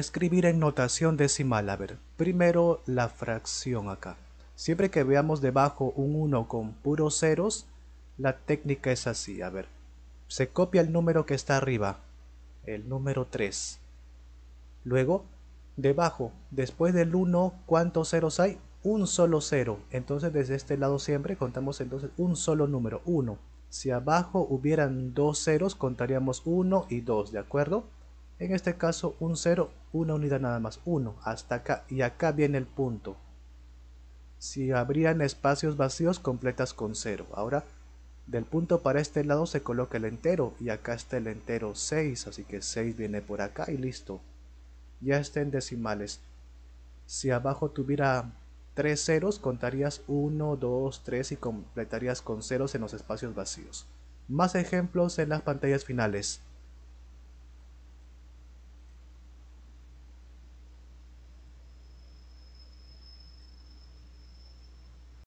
escribir en notación decimal. A ver, primero la fracción acá. Siempre que veamos debajo un 1 con puros ceros, la técnica es así. A ver, se copia el número que está arriba, el número 3. Luego, debajo, después del 1, ¿cuántos ceros hay? Un solo cero. Entonces desde este lado siempre contamos entonces un solo número, 1. Si abajo hubieran dos ceros, contaríamos 1 y 2, ¿de acuerdo? En este caso un 0, una unidad nada más, 1, hasta acá, y acá viene el punto. Si habrían espacios vacíos, completas con 0. Ahora, del punto para este lado se coloca el entero, y acá está el entero 6, así que 6 viene por acá y listo. Ya está en decimales. Si abajo tuviera 3 ceros, contarías 1, 2, 3 y completarías con ceros en los espacios vacíos. Más ejemplos en las pantallas finales.